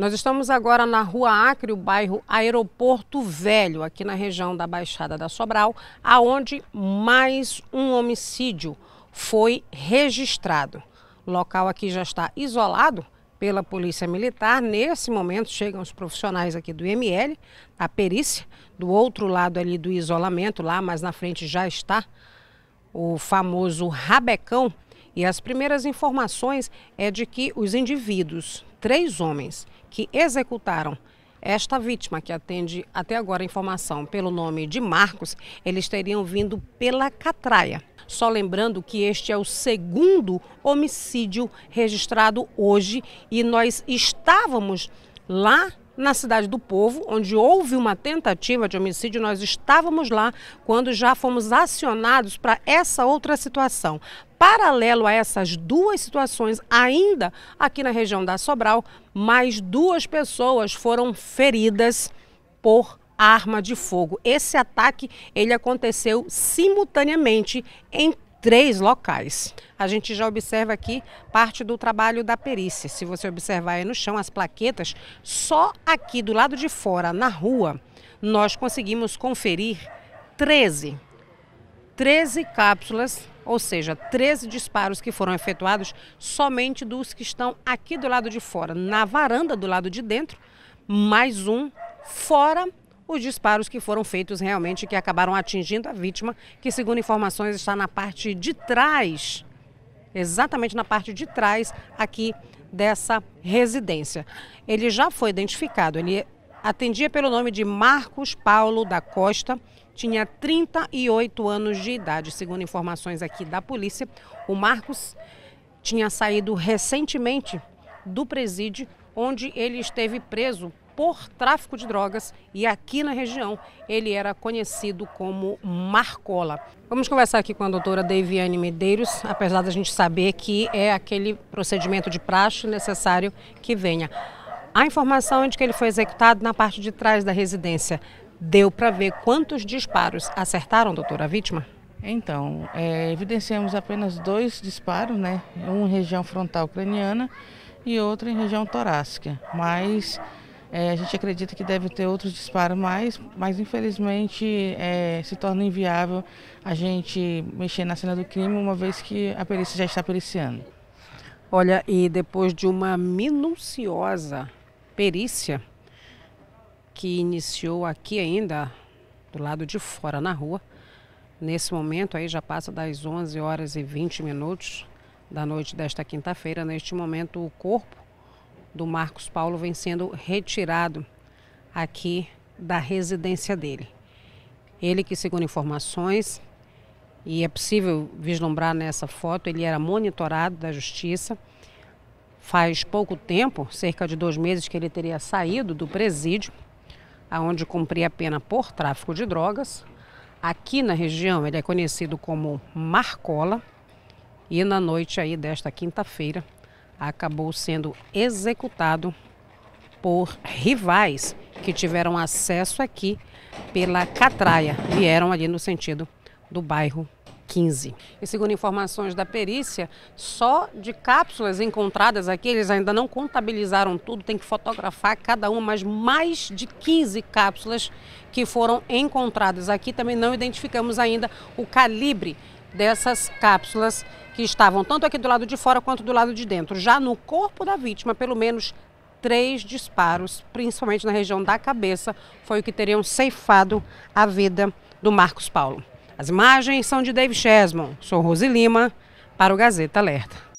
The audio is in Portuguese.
Nós estamos agora na Rua Acre, o bairro Aeroporto Velho, aqui na região da Baixada da Sobral, aonde mais um homicídio foi registrado. O local aqui já está isolado pela Polícia Militar. Nesse momento chegam os profissionais aqui do IML, a perícia, do outro lado ali do isolamento, lá mais na frente já está o famoso rabecão. E as primeiras informações é de que os indivíduos três homens que executaram esta vítima, que atende até agora a informação pelo nome de Marcos, eles teriam vindo pela Catraia. Só lembrando que este é o segundo homicídio registrado hoje e nós estávamos lá na cidade do Povo, onde houve uma tentativa de homicídio, nós estávamos lá quando já fomos acionados para essa outra situação paralelo a essas duas situações, ainda aqui na região da Sobral, mais duas pessoas foram feridas por arma de fogo. Esse ataque ele aconteceu simultaneamente em três locais. A gente já observa aqui parte do trabalho da perícia. Se você observar aí no chão as plaquetas, só aqui do lado de fora, na rua, nós conseguimos conferir 13, 13 cápsulas ou seja, 13 disparos que foram efetuados somente dos que estão aqui do lado de fora, na varanda do lado de dentro, mais um fora os disparos que foram feitos realmente que acabaram atingindo a vítima, que segundo informações está na parte de trás, exatamente na parte de trás aqui dessa residência. Ele já foi identificado, ele Atendia pelo nome de Marcos Paulo da Costa, tinha 38 anos de idade. Segundo informações aqui da polícia, o Marcos tinha saído recentemente do presídio onde ele esteve preso por tráfico de drogas e aqui na região ele era conhecido como Marcola. Vamos conversar aqui com a doutora Deiviane Medeiros, apesar da gente saber que é aquele procedimento de praxe necessário que venha. A informação de que ele foi executado na parte de trás da residência. Deu para ver quantos disparos acertaram, doutora, a vítima? Então, é, evidenciamos apenas dois disparos, né? Um em região frontal craniana e outro em região torácica. Mas é, a gente acredita que deve ter outros disparos mais, mas infelizmente é, se torna inviável a gente mexer na cena do crime, uma vez que a perícia já está periciando. Olha, e depois de uma minuciosa perícia que iniciou aqui ainda do lado de fora na rua. Nesse momento aí já passa das 11 horas e 20 minutos da noite desta quinta-feira. Neste momento o corpo do Marcos Paulo vem sendo retirado aqui da residência dele. Ele que, segundo informações, e é possível vislumbrar nessa foto, ele era monitorado da justiça Faz pouco tempo, cerca de dois meses, que ele teria saído do presídio, aonde cumpria a pena por tráfico de drogas. Aqui na região ele é conhecido como Marcola e na noite aí desta quinta-feira acabou sendo executado por rivais que tiveram acesso aqui pela Catraia, vieram ali no sentido do bairro 15. E segundo informações da perícia, só de cápsulas encontradas aqui, eles ainda não contabilizaram tudo, tem que fotografar cada uma, mas mais de 15 cápsulas que foram encontradas aqui. Também não identificamos ainda o calibre dessas cápsulas que estavam tanto aqui do lado de fora quanto do lado de dentro. Já no corpo da vítima, pelo menos três disparos, principalmente na região da cabeça, foi o que teriam ceifado a vida do Marcos Paulo. As imagens são de Dave Chesmon. Sou Rose Lima para o Gazeta Alerta.